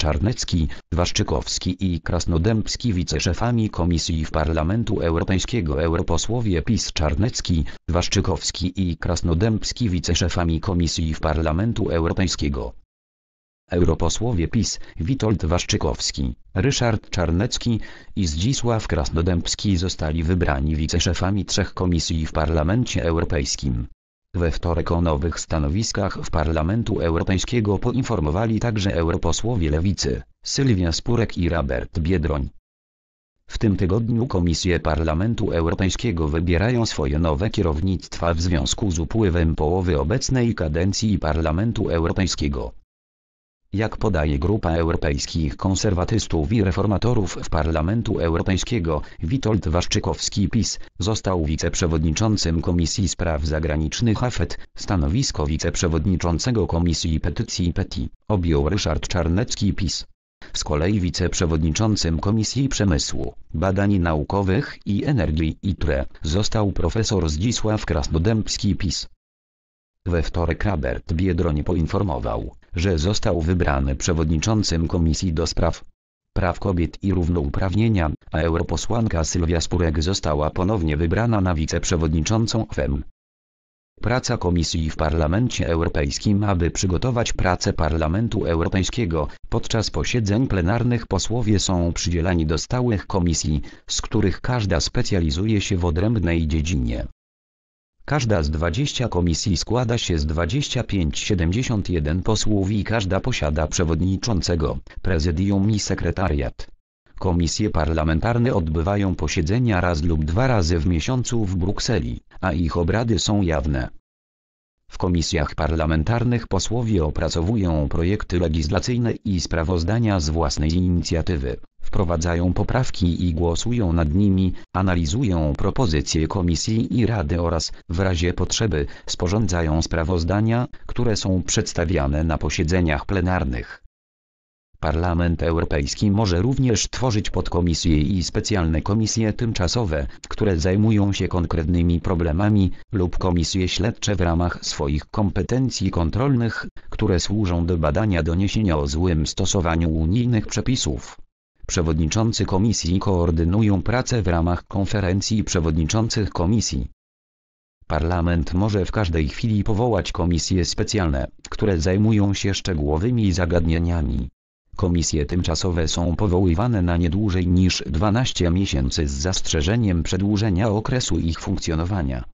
Czarnecki, Waszczykowski i Krasnodębski wiceszefami Komisji w Parlamentu Europejskiego Europosłowie PiS Czarnecki, Waszczykowski i Krasnodębski wiceszefami Komisji w Parlamentu Europejskiego. Europosłowie PiS Witold Waszczykowski, Ryszard Czarnecki i Zdzisław Krasnodębski zostali wybrani wiceszefami trzech komisji w Parlamencie Europejskim. We wtorek o nowych stanowiskach w Parlamentu Europejskiego poinformowali także europosłowie Lewicy, Sylwia Spurek i Robert Biedroń. W tym tygodniu Komisje Parlamentu Europejskiego wybierają swoje nowe kierownictwa w związku z upływem połowy obecnej kadencji Parlamentu Europejskiego. Jak podaje Grupa Europejskich Konserwatystów i Reformatorów w Parlamentu Europejskiego, Witold Waszczykowski PiS, został wiceprzewodniczącym Komisji Spraw Zagranicznych AFET, stanowisko wiceprzewodniczącego Komisji Petycji PETI, objął Ryszard Czarnecki PiS. Z kolei wiceprzewodniczącym Komisji Przemysłu, Badań Naukowych i Energii ITRE został profesor Zdzisław Krasnodębski PiS. We wtorek Robert Biedroń poinformował, że został wybrany przewodniczącym Komisji do Spraw Praw Kobiet i Równouprawnienia, a europosłanka Sylwia Spurek została ponownie wybrana na wiceprzewodniczącą FEM. Praca Komisji w Parlamencie Europejskim aby przygotować pracę Parlamentu Europejskiego, podczas posiedzeń plenarnych posłowie są przydzielani do stałych komisji, z których każda specjalizuje się w odrębnej dziedzinie. Każda z 20 komisji składa się z 25-71 posłów i każda posiada przewodniczącego, prezydium i sekretariat. Komisje parlamentarne odbywają posiedzenia raz lub dwa razy w miesiącu w Brukseli, a ich obrady są jawne. W komisjach parlamentarnych posłowie opracowują projekty legislacyjne i sprawozdania z własnej inicjatywy, wprowadzają poprawki i głosują nad nimi, analizują propozycje Komisji i Rady oraz, w razie potrzeby, sporządzają sprawozdania, które są przedstawiane na posiedzeniach plenarnych. Parlament Europejski może również tworzyć podkomisje i specjalne komisje tymczasowe, które zajmują się konkretnymi problemami, lub komisje śledcze w ramach swoich kompetencji kontrolnych, które służą do badania doniesienia o złym stosowaniu unijnych przepisów. Przewodniczący komisji koordynują pracę w ramach konferencji przewodniczących komisji. Parlament może w każdej chwili powołać komisje specjalne, które zajmują się szczegółowymi zagadnieniami. Komisje tymczasowe są powoływane na nie dłużej niż 12 miesięcy z zastrzeżeniem przedłużenia okresu ich funkcjonowania.